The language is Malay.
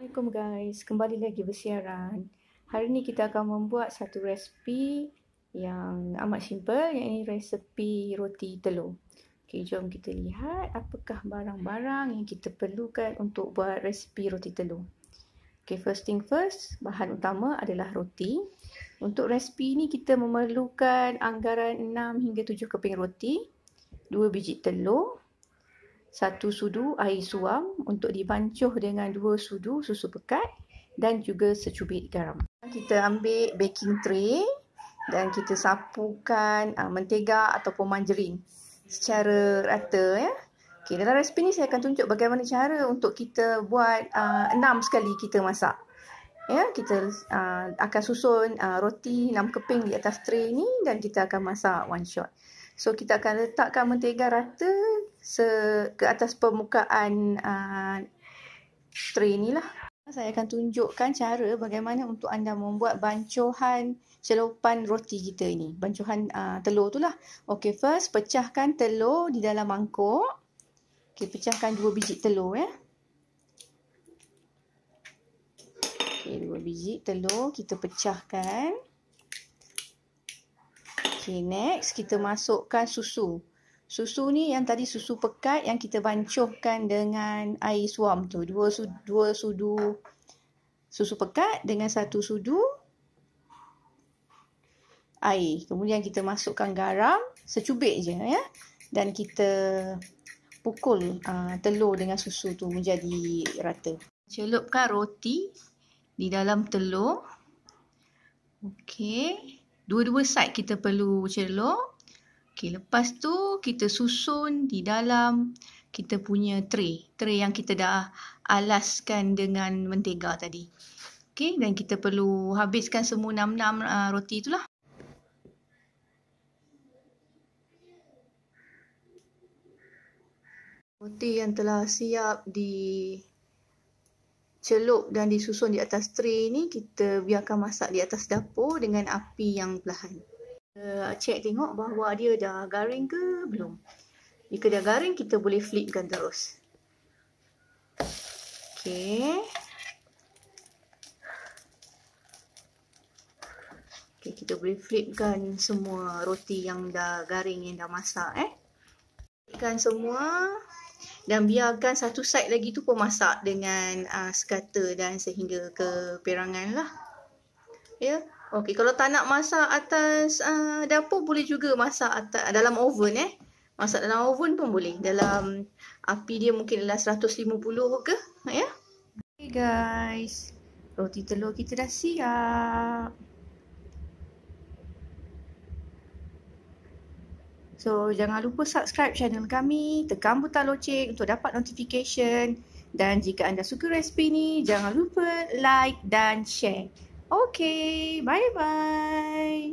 Assalamualaikum guys, kembali lagi bersiaran. Hari ni kita akan membuat satu resipi yang amat simple, yang ini resipi roti telur. Okay, jom kita lihat apakah barang-barang yang kita perlukan untuk buat resipi roti telur. Okay, first thing first, bahan utama adalah roti. Untuk resipi ni kita memerlukan anggaran 6 hingga 7 keping roti, 2 biji telur, satu sudu air suam untuk dibancuh dengan dua sudu susu pekat dan juga secubit garam. Kita ambil baking tray dan kita sapukan uh, mentega ataupun margarin secara rata ya. Okey, dalam resipi ni saya akan tunjuk bagaimana cara untuk kita buat uh, enam sekali kita masak. Ya, kita uh, akan susun uh, roti enam keping di atas tray ni dan kita akan masak one shot. So kita akan letakkan mentega rata se- ke atas permukaan uh, tray ni lah. Saya akan tunjukkan cara bagaimana untuk anda membuat bancuhan celupan roti kita ni. Bancuhan uh, telur tu lah. Okay, first pecahkan telur di dalam mangkuk. Okay, pecahkan dua biji telur ya. Okay, dua biji telur kita pecahkan. Okey, next kita masukkan susu. Susu ni yang tadi susu pekat yang kita bancuhkan dengan air suam tu. Dua sudu, dua sudu susu pekat dengan satu sudu air. Kemudian kita masukkan garam secubit je ya. Dan kita pukul uh, telur dengan susu tu menjadi rata. Celupkan roti di dalam telur. Okey dua-dua side kita perlu celok. Okey, lepas tu kita susun di dalam kita punya tray. Tray yang kita dah alaskan dengan mentega tadi. Okay, dan kita perlu habiskan semua enam-enam uh, roti lah. Roti yang telah siap di celup dan disusun di atas tray ni kita biarkan masak di atas dapur dengan api yang perlahan. Uh, check tengok bahawa dia dah garing ke belum. Jika dah garing kita boleh flipkan terus. Okay. Okay, kita boleh flipkan semua roti yang dah garing yang dah masak eh. Flipkan semua dan biarkan satu side lagi tu pun masak dengan uh, ah, sekata dan sehingga ke perangan lah. Ya. Yeah. Okey, kalau tak nak masak atas uh, dapur boleh juga masak atas, dalam oven eh. Masak dalam oven pun boleh. Dalam api dia mungkin adalah 150 ke. Ya. Yeah. Okay guys. Roti telur kita dah siap. So jangan lupa subscribe channel kami, tekan butang loceng untuk dapat notification dan jika anda suka resipi ni jangan lupa like dan share. Okay, bye bye.